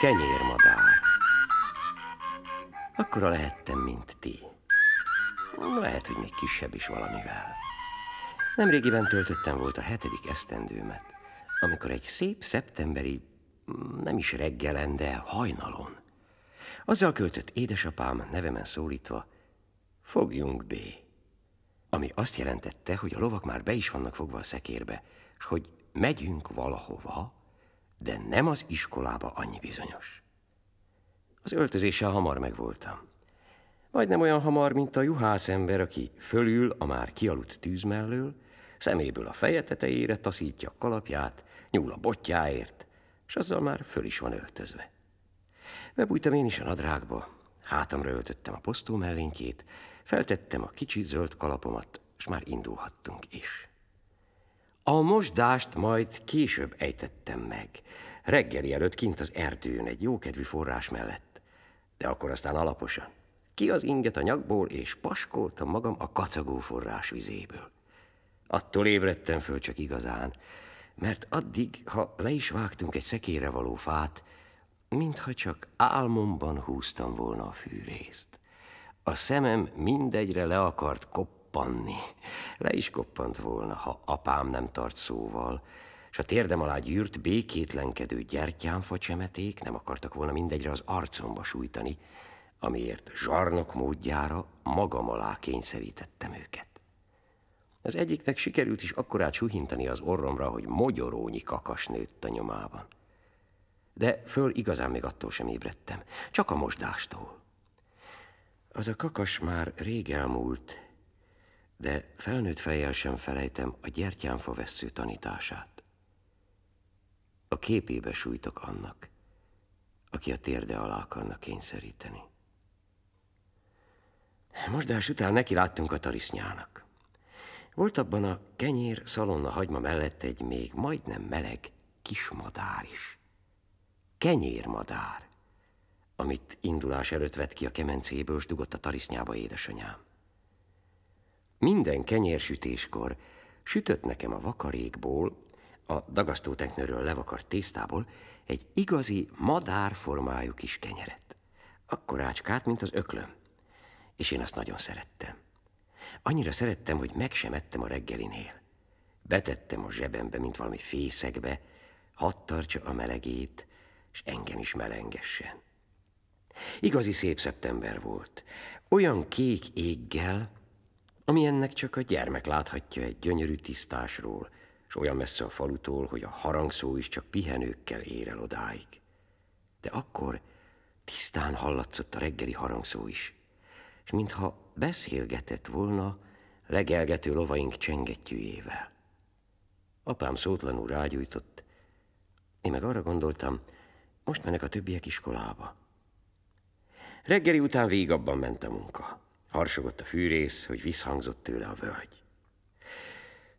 kenyérmadár. a lehettem, mint ti. Lehet, hogy még kisebb is valamivel. Nemrégiben töltöttem volt a hetedik esztendőmet, amikor egy szép szeptemberi, nem is reggelen, de hajnalon. Azzal költött édesapám nevemen szólítva, fogjunk B. Ami azt jelentette, hogy a lovak már be is vannak fogva a szekérbe, és hogy megyünk valahova, de nem az iskolába annyi bizonyos. Az öltözéssel hamar megvoltam. Majdnem olyan hamar, mint a juhász ember, aki fölül a már kialudt tűz mellől, szeméből a feje tetejére taszítja a kalapját, nyúl a botjáért, és azzal már föl is van öltözve. Bebújtam én is a nadrágba, hátamra öltöttem a posztó mellénkét, feltettem a kicsi zöld kalapomat, és már indulhattunk is. A mosdást majd később ejtettem meg. Reggeli előtt kint az erdőn, egy jókedvű forrás mellett. De akkor aztán alaposan. Ki az inget a nyakból, és paskoltam magam a kacagó forrás vizéből. Attól ébredtem föl csak igazán, mert addig, ha le is vágtunk egy szekére való fát, mintha csak álmomban húztam volna a fűrészt. A szemem mindegyre le akart kop koppanni. Le is koppant volna, ha apám nem tart szóval, és a térdem alá gyűrt, békétlenkedő gyertyámfa nem akartak volna mindegyre az arcomba sújtani, amiért zsarnok módjára magam alá kényszerítettem őket. Az egyiknek sikerült is akkorát suhintani az orromra, hogy mogyorónyi kakas nőtt a nyomában. De föl igazán még attól sem ébredtem, csak a mosdástól. Az a kakas már rég elmúlt, de felnőtt fejjel sem felejtem a gyertyánfa vesző tanítását. A képébe sújtok annak, aki a térde alá akarna kényszeríteni. Mosdás után neki láttunk a tarisznyának. Volt abban a kenyér, szalonna hagyma mellett egy még majdnem meleg kis madár is. Kenyérmadár, amit indulás előtt vett ki a kemencéből, és dugott a tarisznyába édesanyám. Minden kenyérsütéskor sütött nekem a vakarékból, a dagasztó teknőről levakart tésztából egy igazi madárformájú kis kenyeret. Akkor ácskát, mint az öklöm. És én azt nagyon szerettem. Annyira szerettem, hogy meg sem ettem a reggelinél. Betettem a zsebembe, mint valami fészekbe, hadd tartsa a melegét, és engem is melengessen. Igazi szép szeptember volt. Olyan kék éggel, amilyennek csak a gyermek láthatja egy gyönyörű tisztásról, és olyan messze a falutól, hogy a harangszó is csak pihenőkkel ér el odáig. De akkor tisztán hallatszott a reggeli harangszó is, és mintha beszélgetett volna legelgető lovaink csengettyűjével. Apám szótlanul rágyújtott, én meg arra gondoltam, most mennek a többiek iskolába. Reggeli után végig abban ment a munka. Harsogott a fűrész, hogy visszhangzott tőle a völgy.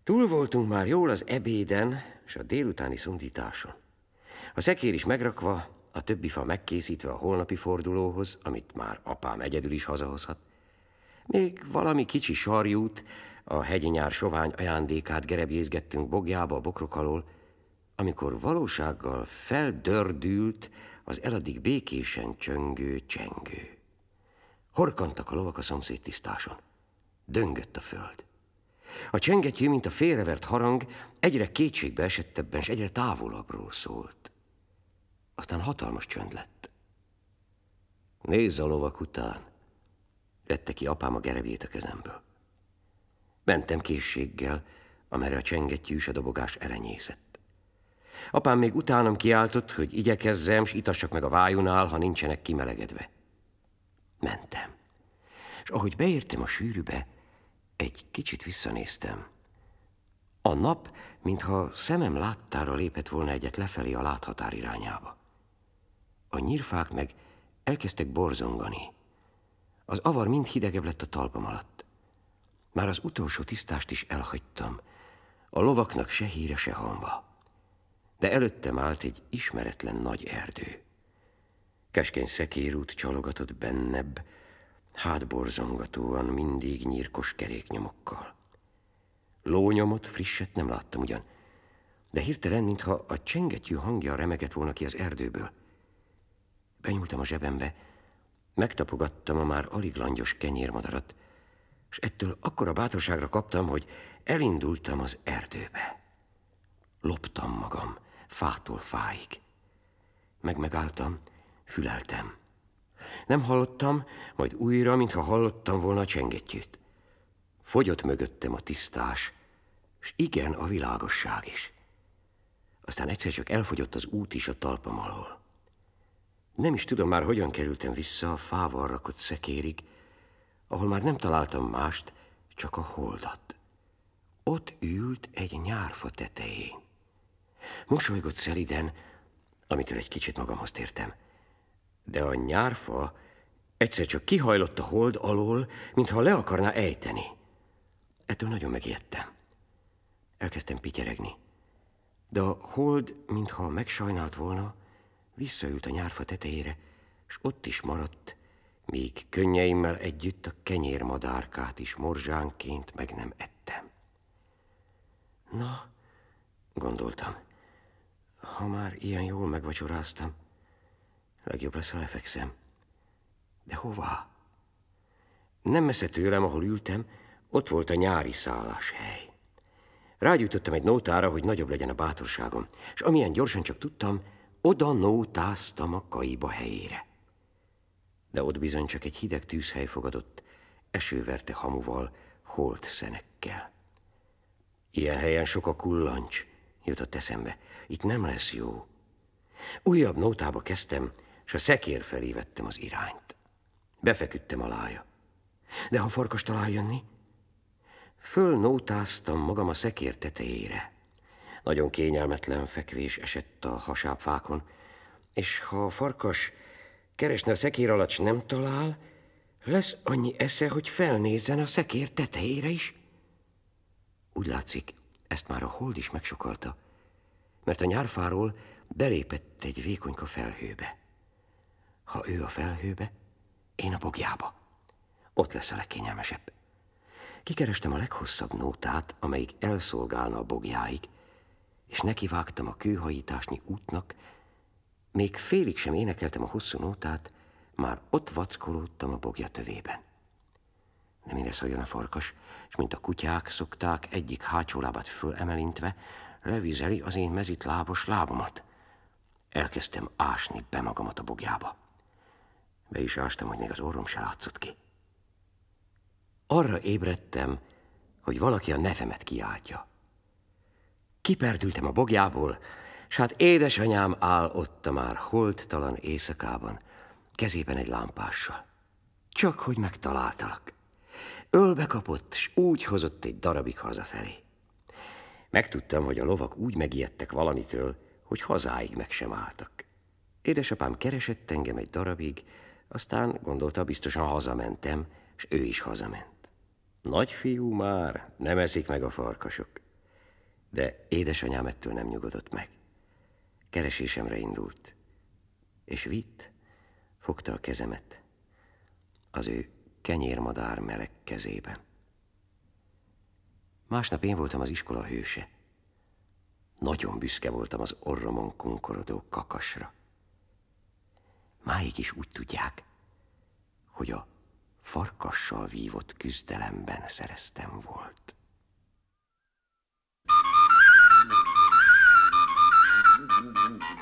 Túl voltunk már jól az ebéden és a délutáni szundításon. A szekér is megrakva, a többi fa megkészítve a holnapi fordulóhoz, amit már apám egyedül is hazahozhat. Még valami kicsi sarjút, a hegyi nyár sovány ajándékát gerebjézgettünk bogjába a bokrok alól, amikor valósággal feldördült az eladig békésen csöngő csengő. Horkantak a lovak a szomszéd tisztáson. Döngött a föld. A csengetjű, mint a félrevert harang, egyre kétségbe esettebben és egyre távolabbról szólt. Aztán hatalmas csönd lett. Nézz a lovak után, vette ki apám a gerebjét a kezemből. Mentem készséggel, amerre a csengetyű és a dobogás elenyészett. Apám még utánam kiáltott, hogy igyekezzem, s itassak meg a vájunál, ha nincsenek kimelegedve és ahogy beértem a sűrűbe, egy kicsit visszanéztem. A nap, mintha szemem láttára lépett volna egyet lefelé a láthatár irányába. A nyírfák meg elkezdtek borzongani. Az avar mind hidegebb lett a talpam alatt. Már az utolsó tisztást is elhagytam, a lovaknak se híre, se hamba. De előttem állt egy ismeretlen nagy erdő. Keskeny szekérút csalogatott bennebb, hátborzongatóan mindig nyírkos keréknyomokkal. Lónyomot, frisset nem láttam ugyan, de hirtelen, mintha a csengetyű hangja remegett volna ki az erdőből. Benyúltam a zsebembe, megtapogattam a már alig langyos kenyérmadarat, és ettől akkora bátorságra kaptam, hogy elindultam az erdőbe. Loptam magam, fától fáig. Megmegálltam, füleltem. Nem hallottam, majd újra, mintha hallottam volna a csengettyűt. Fogyott mögöttem a tisztás, és igen, a világosság is. Aztán egyszer csak elfogyott az út is a talpam alól. Nem is tudom már, hogyan kerültem vissza a fával rakott szekérig, ahol már nem találtam mást, csak a holdat. Ott ült egy nyárfa tetején. Mosolygott szeriden, amitől egy kicsit magamhoz tértem. De a nyárfa egyszer csak kihajlott a hold alól, mintha le akarná ejteni. Ettől nagyon megijedtem. Elkezdtem pityeregni. De a hold, mintha megsajnált volna, visszaült a nyárfa tetejére, és ott is maradt, míg könnyeimmel együtt a kenyérmadárkát is morzsánként meg nem ettem. Na, gondoltam, ha már ilyen jól megvacsoráztam, Legjobb lesz, ha lefekszem. De hova? Nem messze tőlem, ahol ültem, ott volt a nyári szálláshely. Rágyújtottam egy nótára, hogy nagyobb legyen a bátorságom, és amilyen gyorsan csak tudtam, oda nótáztam a kaiba helyére. De ott bizony csak egy hideg tűzhely fogadott, esőverte hamuval, holt szenekkel. Ilyen helyen sok a kullancs, jutott eszembe. Itt nem lesz jó. Újabb nótába kezdtem, és a szekér felé vettem az irányt. Befeküdtem alája. De ha farkas talál jönni? Fölnótáztam magam a szekér tetejére. Nagyon kényelmetlen fekvés esett a fákon, és ha a farkas keresne a szekér alatt, nem talál, lesz annyi esze, hogy felnézzen a szekér tetejére is. Úgy látszik, ezt már a hold is megsokalta, mert a nyárfáról belépett egy vékonyka felhőbe. Ha ő a felhőbe, én a bogjába. Ott lesz a legkényelmesebb. Kikerestem a leghosszabb nótát, amelyik elszolgálna a bogjáig, és nekivágtam a kőhajításnyi útnak, még félig sem énekeltem a hosszú nótát, már ott vackolódtam a bogja tövében. De mire szóljon a farkas, és mint a kutyák szokták, egyik hátsó lábát fölemelintve, levizeli az én mezitlábos lábomat. Elkezdtem ásni be magamat a bogjába. Be is ástam, hogy még az orrom se látszott ki. Arra ébredtem, hogy valaki a nevemet kiáltja. Kiperdültem a bogjából, s hát édesanyám áll ott a már holttalan éjszakában, kezében egy lámpással. Csak hogy megtaláltalak. Ölbe kapott, s úgy hozott egy darabig hazafelé. Megtudtam, hogy a lovak úgy megijedtek valamitől, hogy hazáig meg sem álltak. Édesapám keresett engem egy darabig, aztán gondolta, biztosan hazamentem, és ő is hazament. Nagyfiú már, nem eszik meg a farkasok. De édesanyám ettől nem nyugodott meg. Keresésemre indult. És vitt, fogta a kezemet. Az ő kenyérmadár meleg kezében. Másnap én voltam az iskola hőse. Nagyon büszke voltam az orromon kunkorodó kakasra. Máig is úgy tudják, hogy a farkassal vívott küzdelemben szereztem volt. Thank you.